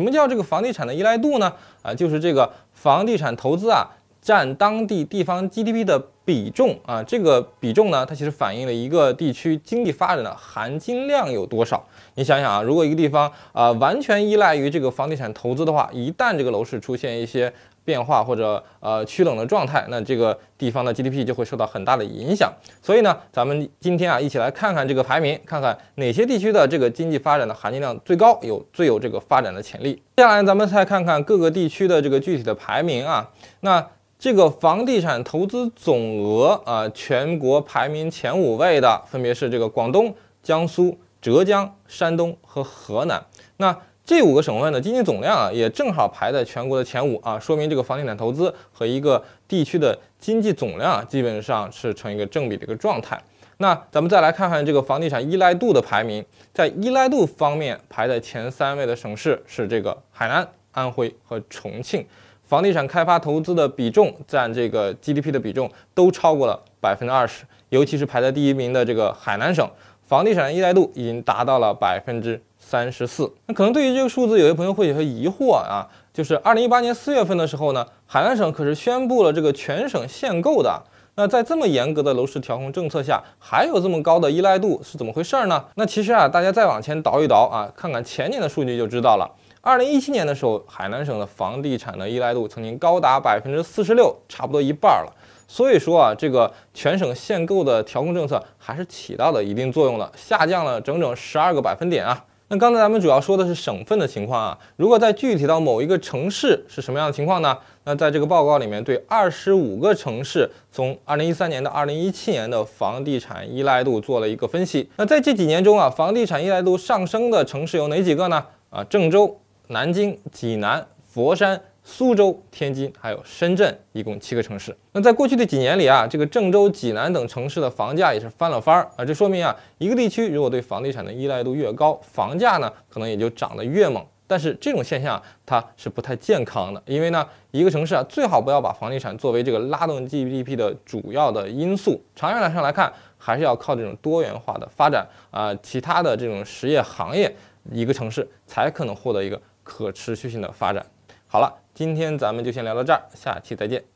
什么叫这个房地产的依赖度呢？啊，就是这个房地产投资啊，占当地地方 GDP 的比重啊。这个比重呢，它其实反映了一个地区经济发展的含金量有多少。你想想啊，如果一个地方啊完全依赖于这个房地产投资的话，一旦这个楼市出现一些。变化或者呃趋冷的状态，那这个地方的 GDP 就会受到很大的影响。所以呢，咱们今天啊，一起来看看这个排名，看看哪些地区的这个经济发展的含金量最高，有最有这个发展的潜力。接下来，咱们再看看各个地区的这个具体的排名啊。那这个房地产投资总额啊，全国排名前五位的分别是这个广东、江苏、浙江、山东和河南。那这五个省份的经济总量啊，也正好排在全国的前五啊，说明这个房地产投资和一个地区的经济总量基本上是成一个正比的一个状态。那咱们再来看看这个房地产依赖度的排名，在依赖度方面排在前三位的省市是这个海南、安徽和重庆，房地产开发投资的比重占这个 GDP 的比重都超过了百分之二十，尤其是排在第一名的这个海南省，房地产依赖度已经达到了百分之。三十四，那可能对于这个数字，有些朋友会有些疑惑啊，就是二零一八年四月份的时候呢，海南省可是宣布了这个全省限购的，那在这么严格的楼市调控政策下，还有这么高的依赖度是怎么回事呢？那其实啊，大家再往前倒一倒啊，看看前年的数据就知道了。二零一七年的时候，海南省的房地产的依赖度曾经高达百分之四十六，差不多一半了。所以说啊，这个全省限购的调控政策还是起到了一定作用的，下降了整整十二个百分点啊。那刚才咱们主要说的是省份的情况啊，如果再具体到某一个城市是什么样的情况呢？那在这个报告里面，对二十五个城市从二零一三年到二零一七年的房地产依赖度做了一个分析。那在这几年中啊，房地产依赖度上升的城市有哪几个呢？啊，郑州、南京、济南、佛山。苏州、天津还有深圳，一共七个城市。那在过去的几年里啊，这个郑州、济南等城市的房价也是翻了番儿啊。这说明啊，一个地区如果对房地产的依赖度越高，房价呢可能也就涨得越猛。但是这种现象它是不太健康的，因为呢，一个城市啊最好不要把房地产作为这个拉动 GDP 的主要的因素。长远来看，还是要靠这种多元化的发展啊，其他的这种实业行业，一个城市才可能获得一个可持续性的发展。好了，今天咱们就先聊到这儿，下期再见。